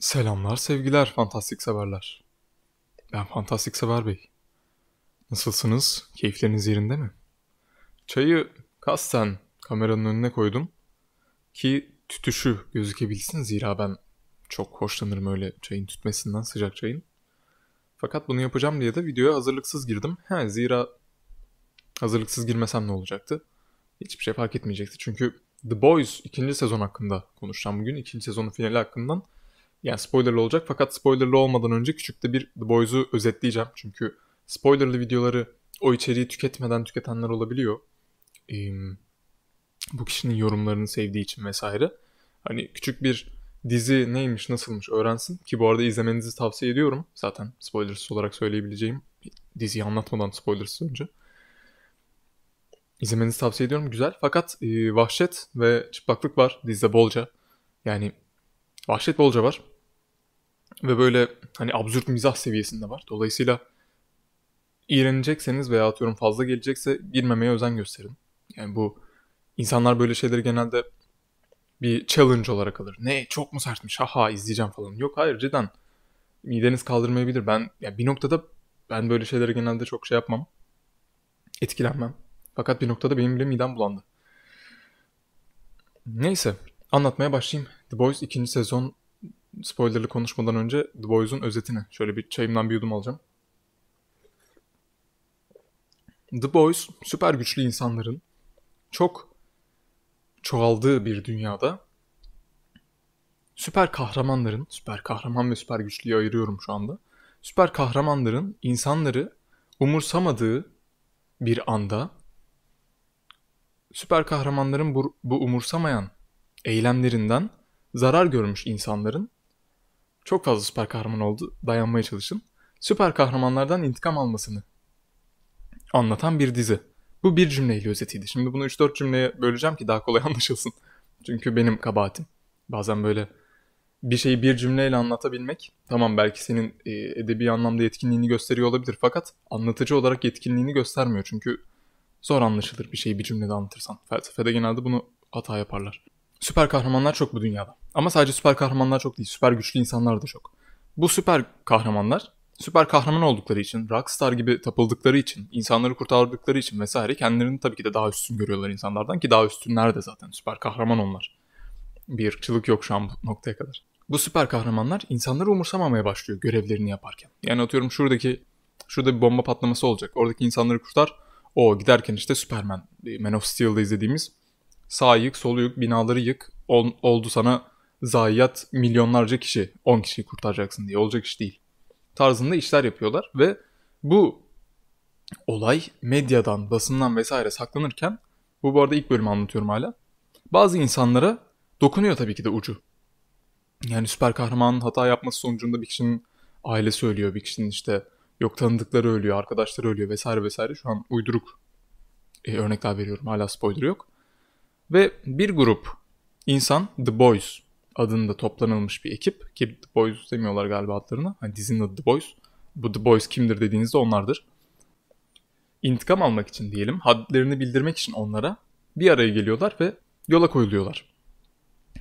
Selamlar, sevgiler, fantastik severler. Ben Fantastik Sever Bey. Nasılsınız? Keyifleriniz yerinde mi? Çayı kasten kameranın önüne koydum ki tütüşü gözükebilsin zira ben çok hoşlanırım öyle çayın tütmesinden sıcak çayın. Fakat bunu yapacağım diye de videoya hazırlıksız girdim. He zira hazırlıksız girmesem ne olacaktı? Hiçbir şey fark etmeyecekti çünkü The Boys ikinci sezon hakkında konuşacağım bugün. ikinci sezonun finali hakkından yani spoilerlı olacak fakat spoilerlı olmadan önce küçük de bir The Boys'u özetleyeceğim. Çünkü spoilerlı videoları o içeriği tüketmeden tüketenler olabiliyor. Ee, bu kişinin yorumlarını sevdiği için vesaire. Hani küçük bir dizi neymiş nasılmış öğrensin ki bu arada izlemenizi tavsiye ediyorum. Zaten spoilersız olarak söyleyebileceğim diziyi anlatmadan spoilersız önce. İzlemenizi tavsiye ediyorum güzel fakat e, vahşet ve çıplaklık var dizide bolca. Yani vahşet bolca var ve böyle hani absürt mizah seviyesinde var. Dolayısıyla iğrenecekseniz veya atıyorum fazla gelecekse girmemeye özen gösterin. Yani bu insanlar böyle şeyleri genelde bir challenge olarak alır. Ne çok mu sertmiş haha izleyeceğim falan. Yok hayır cidden mideniz kaldırmayabilir. Ben yani bir noktada ben böyle şeyleri genelde çok şey yapmam. Etkilenmem. Fakat bir noktada benim bile midem bulandı. Neyse anlatmaya başlayayım. The Boys ikinci sezon spoilerlı konuşmadan önce The Boys'un özetini şöyle bir çayımdan bir yudum alacağım. The Boys süper güçlü insanların çok çoğaldığı bir dünyada süper kahramanların, süper kahraman ve süper güçlüyü ayırıyorum şu anda. Süper kahramanların insanları umursamadığı bir anda süper kahramanların bu, bu umursamayan eylemlerinden zarar görmüş insanların çok fazla süper kahraman oldu. Dayanmaya çalışın. Süper kahramanlardan intikam almasını anlatan bir dizi. Bu bir cümleyle özetiydi. Şimdi bunu 3-4 cümleye böleceğim ki daha kolay anlaşılsın. Çünkü benim kabahatim. Bazen böyle bir şeyi bir cümleyle anlatabilmek tamam belki senin e, edebi anlamda yetkinliğini gösteriyor olabilir fakat anlatıcı olarak yetkinliğini göstermiyor çünkü zor anlaşılır bir şeyi bir cümlede anlatırsan. Felsefede genelde bunu hata yaparlar. Süper kahramanlar çok bu dünyada. Ama sadece süper kahramanlar çok değil. Süper güçlü insanlar da çok. Bu süper kahramanlar süper kahraman oldukları için, rockstar gibi tapıldıkları için, insanları kurtardıkları için vesaire kendilerini tabii ki de daha üstün görüyorlar insanlardan ki daha üstünler de zaten süper kahraman onlar. Bir ırkçılık yok şu an bu noktaya kadar. Bu süper kahramanlar insanları umursamamaya başlıyor görevlerini yaparken. Yani atıyorum şuradaki şurada bir bomba patlaması olacak. Oradaki insanları kurtar. O giderken işte Superman, Man of Steel'da izlediğimiz sağ yık, solu yık, binaları yık. Ol, oldu sana zayiat milyonlarca kişi 10 kişiyi kurtaracaksın diye olacak iş değil. Tarzında işler yapıyorlar ve bu olay medyadan, basından vesaire saklanırken bu bu arada ilk bölümü anlatıyorum hala. Bazı insanlara dokunuyor tabii ki de ucu. Yani süper kahramanın hata yapması sonucunda bir kişinin ailesi ölüyor, bir kişinin işte yok tanıdıkları ölüyor, arkadaşları ölüyor vesaire vesaire. Şu an uyduruk e, örnekler veriyorum hala spoiler yok. Ve bir grup insan The Boys adında toplanılmış bir ekip ki The Boys demiyorlar galiba adlarını. Hani dizinin adı The Boys. Bu The Boys kimdir dediğinizde onlardır. İntikam almak için diyelim, hadlerini bildirmek için onlara bir araya geliyorlar ve yola koyuluyorlar.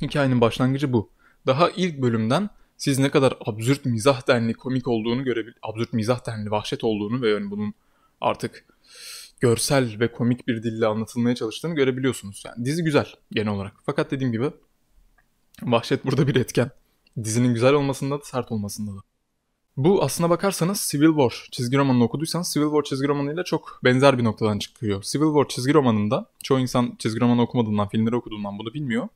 Hikayenin başlangıcı bu. Daha ilk bölümden siz ne kadar absürt mizah denli komik olduğunu görebil absürt mizah denli vahşet olduğunu ve yani bunun artık görsel ve komik bir dille anlatılmaya çalıştığını görebiliyorsunuz. Yani dizi güzel genel olarak. Fakat dediğim gibi Vahşet burada bir etken. Dizinin güzel olmasında da sert olmasında da. Bu aslına bakarsanız Civil War çizgi romanını okuduysanız Civil War çizgi romanıyla çok benzer bir noktadan çıkıyor. Civil War çizgi romanında çoğu insan çizgi romanı okumadığından, filmleri okuduğundan bunu bilmiyor.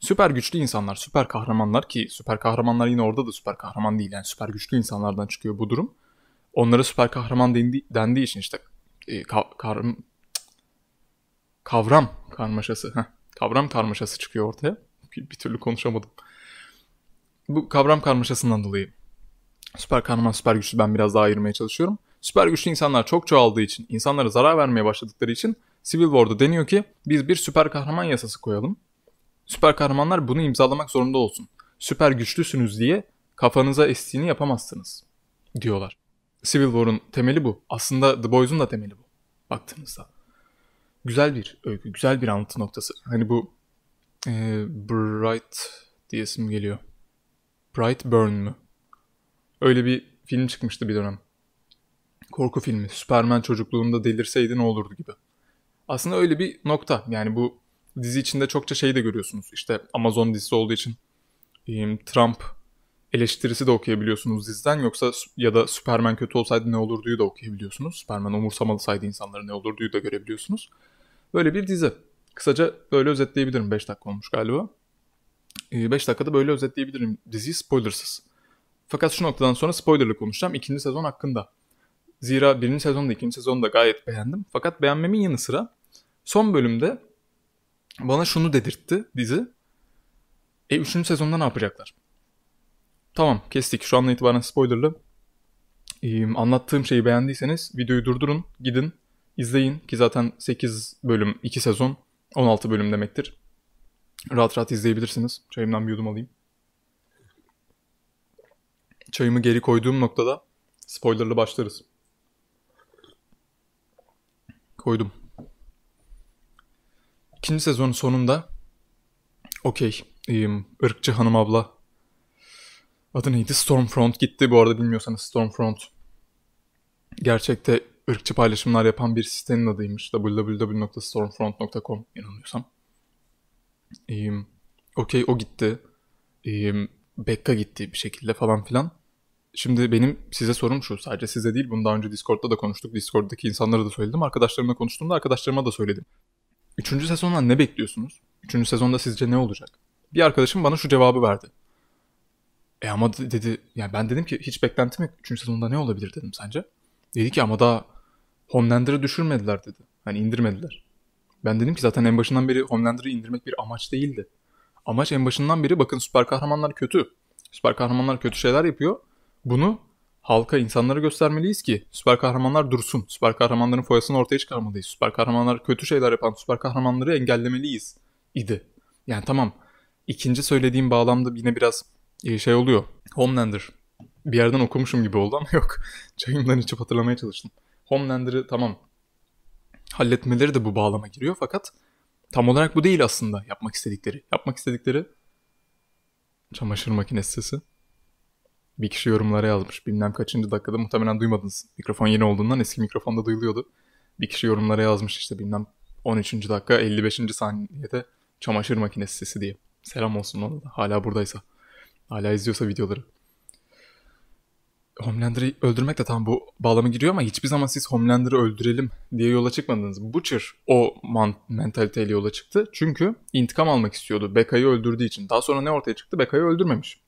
Süper güçlü insanlar, süper kahramanlar ki süper kahramanlar yine orada da süper kahraman değil yani süper güçlü insanlardan çıkıyor bu durum. Onlara süper kahraman dendi, dendiği için işte e, ka- kar- kavram karmaşası, heh, kavram karmaşası çıkıyor ortaya bir türlü konuşamadım. Bu kavram karmaşasından dolayı süper kahraman süper güçlü ben biraz daha ayırmaya çalışıyorum. Süper güçlü insanlar çok çoğaldığı için, insanlara zarar vermeye başladıkları için Civil War'da deniyor ki biz bir süper kahraman yasası koyalım. Süper kahramanlar bunu imzalamak zorunda olsun. Süper güçlüsünüz diye kafanıza estiğini yapamazsınız diyorlar. Civil War'un temeli bu. Aslında The Boys'un da temeli bu baktığınızda. Güzel bir öykü, güzel bir anlatı noktası. Hani bu ee, Bright diyesim geliyor. Brightburn mü? Öyle bir film çıkmıştı bir dönem. Korku filmi. Superman çocukluğunda delirseydi ne olurdu gibi. Aslında öyle bir nokta. Yani bu dizi içinde çokça şey de görüyorsunuz. İşte Amazon dizisi olduğu için Trump eleştirisi de okuyabiliyorsunuz diziden. Yoksa ya da Superman kötü olsaydı ne olurduyu da okuyabiliyorsunuz. Superman umursamalısaydı insanlara ne olurduyu da görebiliyorsunuz. Böyle bir dizi. Kısaca böyle özetleyebilirim. 5 dakika olmuş galiba. 5 ee, dakikada böyle özetleyebilirim diziyi spoilersız. Fakat şu noktadan sonra spoilerlı konuşacağım ikinci sezon hakkında. Zira birinci sezonda ikinci da gayet beğendim. Fakat beğenmemin yanı sıra son bölümde bana şunu dedirtti dizi. E üçüncü sezonda ne yapacaklar? Tamam kestik şu andan itibaren spoilerlı. Ee, anlattığım şeyi beğendiyseniz videoyu durdurun gidin izleyin ki zaten 8 bölüm 2 sezon 16 bölüm demektir. Rahat rahat izleyebilirsiniz. Çayımdan bir yudum alayım. Çayımı geri koyduğum noktada spoilerlı başlarız. Koydum. İkinci sezonun sonunda okey ırkçı hanım abla adı neydi? Stormfront gitti. Bu arada bilmiyorsanız Stormfront gerçekte ırkçı paylaşımlar yapan bir sitenin adıymış. www.stormfront.com yanılmıyorsam. Ee, Okey o gitti. Ee, Bekka gitti bir şekilde falan filan. Şimdi benim size sorum şu. Sadece size değil. Bunu daha önce Discord'da da konuştuk. Discord'daki insanlara da söyledim. Arkadaşlarımla konuştuğumda arkadaşlarıma da söyledim. Üçüncü sezondan ne bekliyorsunuz? Üçüncü sezonda sizce ne olacak? Bir arkadaşım bana şu cevabı verdi. E ama dedi yani ben dedim ki hiç beklentim yok. Üçüncü sezonda ne olabilir dedim sence? Dedi ki ama daha Homelander'ı düşürmediler dedi. Hani indirmediler. Ben dedim ki zaten en başından beri Homelander'ı indirmek bir amaç değildi. Amaç en başından beri bakın süper kahramanlar kötü. Süper kahramanlar kötü şeyler yapıyor. Bunu halka, insanlara göstermeliyiz ki süper kahramanlar dursun. Süper kahramanların foyasını ortaya çıkarmalıyız. Süper kahramanlar kötü şeyler yapan süper kahramanları engellemeliyiz idi. Yani tamam. İkinci söylediğim bağlamda yine biraz e, şey oluyor. Homelander. Bir yerden okumuşum gibi oldu ama yok. Çayımdan içip hatırlamaya çalıştım. Homelander'ı tamam halletmeleri de bu bağlama giriyor fakat tam olarak bu değil aslında yapmak istedikleri. Yapmak istedikleri çamaşır makinesi sesi. Bir kişi yorumlara yazmış. Bilmem kaçıncı dakikada muhtemelen duymadınız. Mikrofon yeni olduğundan eski mikrofonda duyuluyordu. Bir kişi yorumlara yazmış işte bilmem 13. dakika 55. saniyede çamaşır makinesi sesi diye. Selam olsun ona da hala buradaysa. Hala izliyorsa videoları. Homelander'ı öldürmek de tam bu bağlama giriyor ama hiçbir zaman siz Homelander'ı öldürelim diye yola çıkmadınız. Butcher o man- mentaliteyle yola çıktı. Çünkü intikam almak istiyordu Bekayı öldürdüğü için. Daha sonra ne ortaya çıktı? Bekayı öldürmemiş.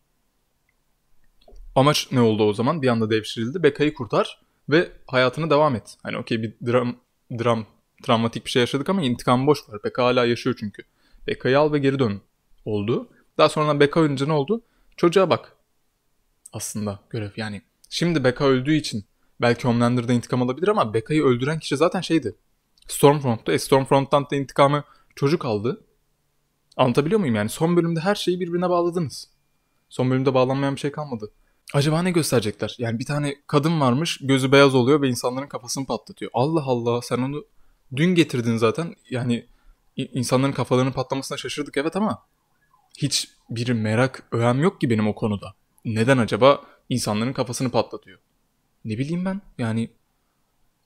Amaç ne oldu o zaman? Bir anda devşirildi. Bekayı kurtar ve hayatını devam et. Hani okey bir dram, dram, travmatik bir şey yaşadık ama intikam boş var. Becca hala yaşıyor çünkü. Bekayı al ve geri dön oldu. Daha sonra Beka ölünce ne oldu? Çocuğa bak. Aslında görev yani Şimdi Becca öldüğü için belki Homelander'da intikam alabilir ama Becca'yı öldüren kişi zaten şeydi. Stormfront'ta, E Stormfront'tan da intikamı çocuk aldı. Anlatabiliyor muyum yani? Son bölümde her şeyi birbirine bağladınız. Son bölümde bağlanmayan bir şey kalmadı. Acaba ne gösterecekler? Yani bir tane kadın varmış gözü beyaz oluyor ve insanların kafasını patlatıyor. Allah Allah sen onu dün getirdin zaten. Yani insanların kafalarının patlamasına şaşırdık evet ama hiç bir merak öğem yok ki benim o konuda. Neden acaba insanların kafasını patlatıyor. Ne bileyim ben yani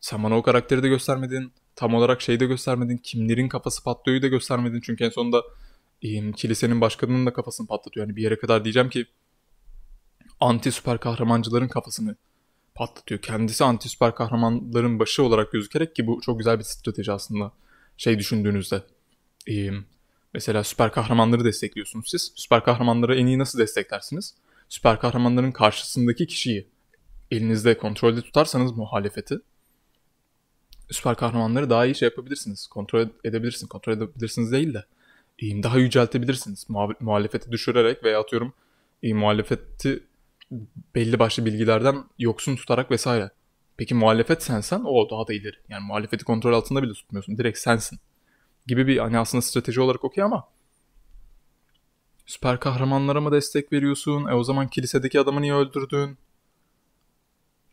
sen bana o karakteri de göstermedin. Tam olarak şeyi de göstermedin. Kimlerin kafası patlıyoryu da göstermedin. Çünkü en sonunda e, kilisenin başkanının da kafasını patlatıyor. Yani bir yere kadar diyeceğim ki anti süper kahramancıların kafasını patlatıyor. Kendisi anti süper kahramanların başı olarak gözükerek ki bu çok güzel bir strateji aslında. Şey düşündüğünüzde. E, mesela süper kahramanları destekliyorsunuz siz. Süper kahramanları en iyi nasıl desteklersiniz? süper kahramanların karşısındaki kişiyi elinizde kontrolde tutarsanız muhalefeti süper kahramanları daha iyi şey yapabilirsiniz. Kontrol edebilirsiniz. Kontrol edebilirsiniz değil de daha yüceltebilirsiniz. Muhalefeti düşürerek veya atıyorum e, muhalefeti belli başlı bilgilerden yoksun tutarak vesaire. Peki muhalefet sensen o daha da ileri. Yani muhalefeti kontrol altında bile tutmuyorsun. Direkt sensin. Gibi bir hani aslında strateji olarak okey ama Süper kahramanlara mı destek veriyorsun? E o zaman kilisedeki adamı niye öldürdün?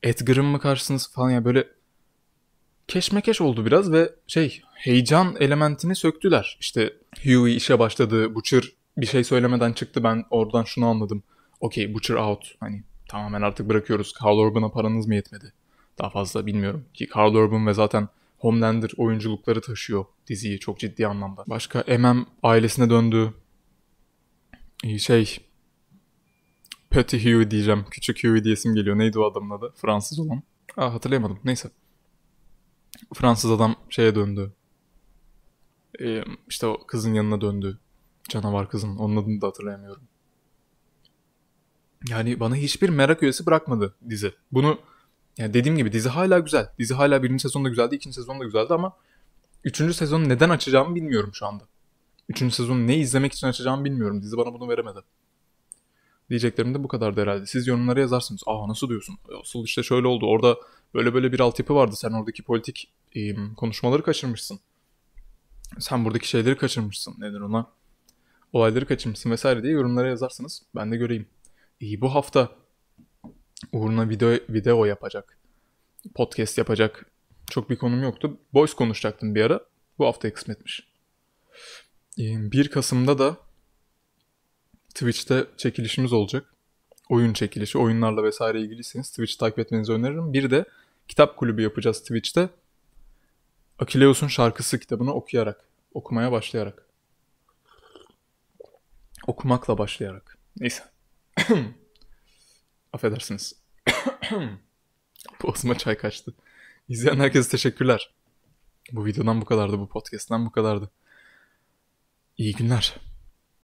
Edgar'ın mı karşısınız falan ya yani böyle keşmekeş oldu biraz ve şey heyecan elementini söktüler. İşte Huey işe başladı. Butcher bir şey söylemeden çıktı. Ben oradan şunu anladım. Okey Butcher out. Hani tamamen artık bırakıyoruz. Carl Urban'a paranız mı yetmedi? Daha fazla bilmiyorum ki Carl Urban ve zaten Homelander oyunculukları taşıyor diziyi çok ciddi anlamda. Başka MM ailesine döndü. Ee, şey Petit Hugh diyeceğim. Küçük Hugh diyesim geliyor. Neydi o adamın adı? Fransız olan. Aa ah, hatırlayamadım. Neyse. Fransız adam şeye döndü. Ee, işte o kızın yanına döndü. Canavar kızın. Onun adını da hatırlayamıyorum. Yani bana hiçbir merak üyesi bırakmadı dizi. Bunu yani dediğim gibi dizi hala güzel. Dizi hala birinci sezonda güzeldi, ikinci sezonda güzeldi ama üçüncü sezonu neden açacağımı bilmiyorum şu anda. Üçüncü sezonu ne izlemek için açacağımı bilmiyorum. Dizi bana bunu veremedi. Diyeceklerim de bu kadardı herhalde. Siz yorumlara yazarsınız. Aa nasıl diyorsun? Asıl işte şöyle oldu. Orada böyle böyle bir altyapı vardı. Sen oradaki politik e, konuşmaları kaçırmışsın. Sen buradaki şeyleri kaçırmışsın. Nedir ona? Olayları kaçırmışsın vesaire diye yorumlara yazarsınız. Ben de göreyim. İyi bu hafta uğruna video, video yapacak. Podcast yapacak. Çok bir konum yoktu. Boys konuşacaktım bir ara. Bu hafta kısmetmiş. 1 Kasım'da da Twitch'te çekilişimiz olacak. Oyun çekilişi, oyunlarla vesaire ilgiliyseniz Twitch'i takip etmenizi öneririm. Bir de kitap kulübü yapacağız Twitch'te. Akileus'un şarkısı kitabını okuyarak, okumaya başlayarak. Okumakla başlayarak. Neyse. Affedersiniz. Boğazıma çay kaçtı. İzleyen herkese teşekkürler. Bu videodan bu kadardı, bu podcast'ten bu kadardı. İyi günler.